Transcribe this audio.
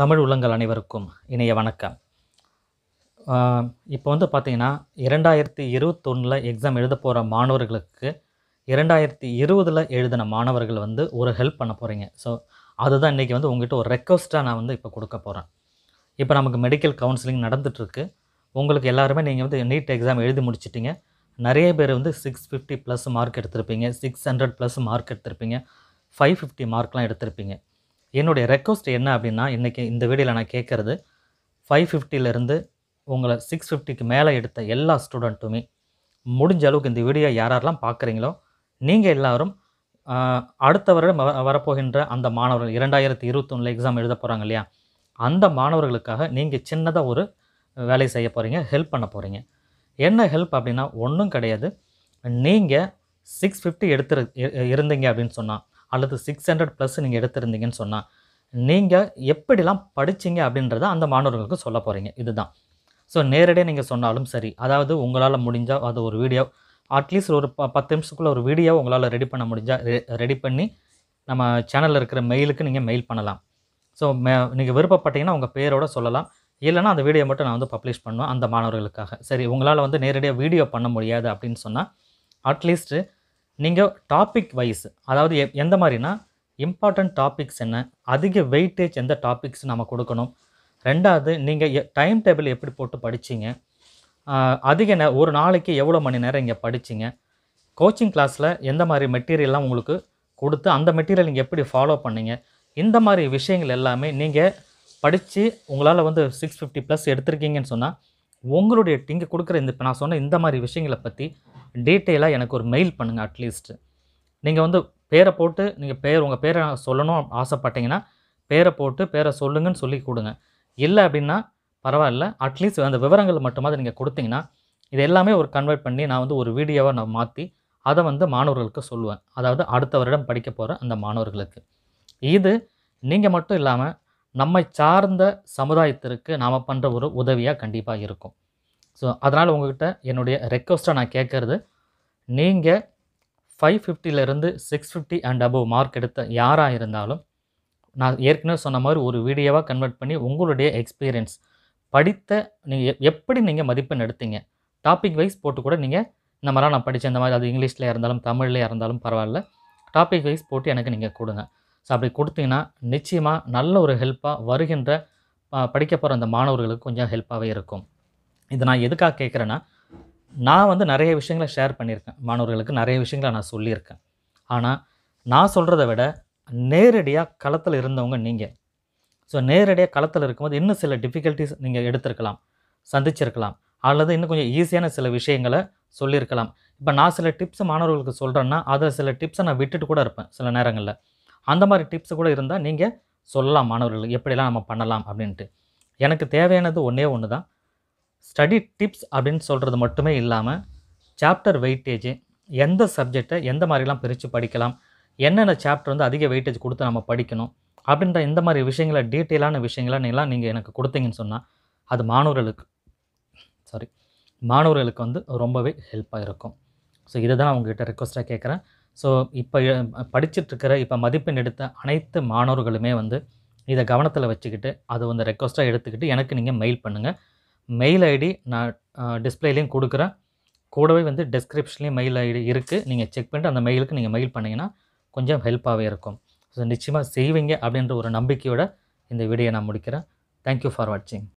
தமிழ் உள்ளங்கள் அனைவருக்கும் இணைய வணக்கம் இப்போ வந்து பார்த்திங்கன்னா இரண்டாயிரத்தி இருபத்தொன்னில் எக்ஸாம் எழுத போகிற மாணவர்களுக்கு இரண்டாயிரத்தி இருபதில் எழுதின மாணவர்கள் வந்து ஒரு ஹெல்ப் பண்ண போகிறீங்க ஸோ அதுதான் இன்றைக்கி வந்து உங்கள்கிட்ட ஒரு ரெக்வஸ்ட்டாக நான் வந்து இப்போ கொடுக்க போகிறேன் இப்போ நமக்கு மெடிக்கல் கவுன்சிலிங் நடந்துகிட்ருக்கு உங்களுக்கு எல்லாருமே நீங்கள் வந்து நீட் எக்ஸாம் எழுதி முடிச்சிட்டிங்க நிறைய பேர் வந்து சிக்ஸ் ஃபிஃப்டி ப்ளஸ் மார்க் எடுத்திருப்பீங்க சிக்ஸ் ஹண்ட்ரட் ப்ளஸ் மார்க் எடுத்திருப்பீங்க ஃபைவ் ஃபிஃப்டி மார்க்லாம் எடுத்திருப்பீங்க என்னுடைய ரெக்வஸ்ட் என்ன அப்படின்னா இன்றைக்கி இந்த வீடியோவில் நான் கேட்குறது ஃபைவ் ஃபிஃப்டிலேருந்து உங்களை சிக்ஸ் ஃபிஃப்டிக்கு மேலே எடுத்த எல்லா ஸ்டூடெண்ட்டுமே முடிஞ்ச அளவுக்கு இந்த வீடியோ யாரெல்லாம் பார்க்குறீங்களோ நீங்கள் எல்லோரும் அடுத்த வருடம் வரப்போகின்ற அந்த மாணவர்கள் இரண்டாயிரத்தி இருபத்தொன்னில் எக்ஸாம் எழுத போகிறாங்க இல்லையா அந்த மாணவர்களுக்காக நீங்கள் சின்னதாக ஒரு வேலை செய்ய போகிறீங்க ஹெல்ப் பண்ண போகிறீங்க என்ன ஹெல்ப் அப்படின்னா ஒன்றும் கிடையாது நீங்கள் சிக்ஸ் ஃபிஃப்டி எடுத்துரு இருந்தீங்க அப்படின்னு சொன்னால் அல்லது சிக்ஸ் ஹண்ட்ரட் ப்ளஸ் நீங்கள் எடுத்திருந்தீங்கன்னு சொன்னால் நீங்கள் எப்படிலாம் படித்தீங்க அப்படின்றத அந்த மாணவர்களுக்கு சொல்ல போகிறீங்க இதுதான் ஸோ நேரடியாக நீங்கள் சொன்னாலும் சரி அதாவது உங்களால் முடிஞ்சால் அது ஒரு வீடியோ அட்லீஸ்ட் ஒரு ப பத்து நிமிஷத்துக்குள்ளே ஒரு வீடியோ உங்களால் ரெடி பண்ண முடிஞ்சால் ரெடி பண்ணி நம்ம சேனலில் இருக்கிற மெயிலுக்கு நீங்கள் மெயில் பண்ணலாம் ஸோ மே நீங்கள் விருப்பப்பட்டீங்கன்னா உங்கள் பேரோட சொல்லலாம் இல்லைனா அந்த வீடியோ மட்டும் நான் வந்து பப்ளிஷ் பண்ணுவேன் அந்த மாணவர்களுக்காக சரி உங்களால் வந்து நேரடியாக வீடியோ பண்ண முடியாது அப்படின்னு சொன்னால் அட்லீஸ்ட்டு நீங்கள் டாபிக் வைஸ் அதாவது எந்த மாதிரினா இம்பார்ட்டண்ட் டாபிக்ஸ் என்ன அதிக வெயிட்டேஜ் எந்த டாபிக்ஸ் நம்ம கொடுக்கணும் ரெண்டாவது நீங்கள் டைம் டேபிள் எப்படி போட்டு படிச்சிங்க அதிக நே ஒரு நாளைக்கு எவ்வளோ மணி நேரம் இங்கே படிச்சிங்க கோச்சிங் கிளாஸில் எந்த மாதிரி மெட்டீரியல்லாம் உங்களுக்கு கொடுத்து அந்த மெட்டீரியல் நீங்கள் எப்படி ஃபாலோ பண்ணீங்க இந்த மாதிரி விஷயங்கள் எல்லாமே நீங்கள் படித்து உங்களால் வந்து சிக்ஸ் ஃபிஃப்டி ப்ளஸ் எடுத்திருக்கீங்கன்னு சொன்னால் உங்களுடைய இங்கே கொடுக்குற இந்த இப்போ நான் சொன்ன இந்த மாதிரி விஷயங்களை பற்றி டீட்டெயிலாக எனக்கு ஒரு மெயில் பண்ணுங்கள் அட்லீஸ்ட்டு நீங்கள் வந்து பேரை போட்டு நீங்கள் பேர் உங்கள் பேரை சொல்லணும் ஆசைப்பட்டீங்கன்னா பேரை போட்டு பேரை சொல்லுங்கன்னு சொல்லி கொடுங்க இல்லை அப்படின்னா பரவாயில்ல அட்லீஸ்ட் அந்த விவரங்கள் மட்டுமாவது நீங்கள் கொடுத்தீங்கன்னா இது எல்லாமே ஒரு கன்வெர்ட் பண்ணி நான் வந்து ஒரு வீடியோவாக நான் மாற்றி அதை வந்து மாணவர்களுக்கு சொல்லுவேன் அதாவது அடுத்த வருடம் படிக்க போகிற அந்த மாணவர்களுக்கு இது நீங்கள் மட்டும் இல்லாமல் நம்மை சார்ந்த சமுதாயத்திற்கு நாம் பண்ணுற ஒரு உதவியாக கண்டிப்பாக இருக்கும் ஸோ அதனால் உங்கள்கிட்ட என்னுடைய ரெக்வஸ்ட்டாக நான் கேட்குறது நீங்கள் ஃபைவ் ஃபிஃப்டிலேருந்து six fifty and above mark எடுத்த யாராக இருந்தாலும் நான் ஏற்கனவே சொன்ன மாதிரி ஒரு வீடியோவாக கன்வெர்ட் பண்ணி உங்களுடைய எக்ஸ்பீரியன்ஸ் படித்த நீங்கள் எப்படி நீங்கள் மதிப்பெண் எடுத்தீங்க டாபிக் வைஸ் போட்டு கூட நீங்கள் இந்த மாதிரிலாம் நான் படித்த இந்த மாதிரி அது இங்கிலீஷில் இருந்தாலும் தமிழ்லேயே இருந்தாலும் பரவாயில்ல டாபிக் வைஸ் போட்டு எனக்கு நீங்கள் கொடுங்க ஸோ அப்படி கொடுத்தீங்கன்னா நிச்சயமாக நல்ல ஒரு ஹெல்ப்பாக வருகின்ற படிக்க போகிற அந்த மாணவர்களுக்கு கொஞ்சம் ஹெல்ப்பாகவே இருக்கும் இது நான் எதுக்காக கேட்குறேன்னா நான் வந்து நிறைய விஷயங்களை ஷேர் பண்ணியிருக்கேன் மாணவர்களுக்கு நிறைய விஷயங்களை நான் சொல்லியிருக்கேன் ஆனால் நான் சொல்கிறத விட நேரடியாக களத்தில் இருந்தவங்க நீங்கள் ஸோ நேரடியாக களத்தில் இருக்கும்போது இன்னும் சில டிஃபிகல்ட்டிஸ் நீங்கள் எடுத்திருக்கலாம் சந்திச்சிருக்கலாம் அல்லது இன்னும் கொஞ்சம் ஈஸியான சில விஷயங்களை சொல்லியிருக்கலாம் இப்போ நான் சில டிப்ஸ் மாணவர்களுக்கு சொல்கிறேன்னா அதில் சில டிப்ஸை நான் விட்டுட்டு கூட இருப்பேன் சில நேரங்களில் அந்த மாதிரி டிப்ஸ் கூட இருந்தால் நீங்கள் சொல்லலாம் மாணவர்களுக்கு எப்படிலாம் நம்ம பண்ணலாம் அப்படின்ட்டு எனக்கு தேவையானது ஒன்றே ஒன்று தான் ஸ்டடி டிப்ஸ் அப்படின்னு சொல்கிறது மட்டுமே இல்லாமல் சாப்டர் வெயிட்டேஜ் எந்த சப்ஜெக்டை எந்த மாதிரிலாம் பிரித்து படிக்கலாம் என்னென்ன சாப்டர் வந்து அதிக வெயிட்டேஜ் கொடுத்து நம்ம படிக்கணும் அப்படின்ற இந்த மாதிரி விஷயங்களை டீட்டெயிலான விஷயங்களை நீங்களாம் நீங்கள் எனக்கு கொடுத்தீங்கன்னு சொன்னால் அது மாணவர்களுக்கு சாரி மாணவர்களுக்கு வந்து ரொம்பவே ஹெல்ப்பாக இருக்கும் ஸோ இதை தான் நான் உங்ககிட்ட ரிக்வஸ்ட்டாக கேட்குறேன் ஸோ இப்போ படிச்சுட்ருக்கிற இப்போ மதிப்பெண் எடுத்த அனைத்து மாணவர்களுமே வந்து இதை கவனத்தில் வச்சுக்கிட்டு அது வந்து ரெக்வஸ்ட்டாக எடுத்துக்கிட்டு எனக்கு நீங்கள் மெயில் பண்ணுங்கள் மெயில் ஐடி நான் டிஸ்பிளேலேயும் கொடுக்குறேன் கூடவே வந்து டெஸ்கிரிப்ஷன்லேயும் மெயில் ஐடி இருக்குது நீங்கள் செக் பண்ணிட்டு அந்த மெயிலுக்கு நீங்கள் மெயில் பண்ணிங்கன்னா கொஞ்சம் ஹெல்ப்பாகவே இருக்கும் ஸோ நிச்சயமாக செய்வீங்க அப்படின்ற ஒரு நம்பிக்கையோட இந்த வீடியோ நான் முடிக்கிறேன் தேங்க்யூ ஃபார் வாட்சிங்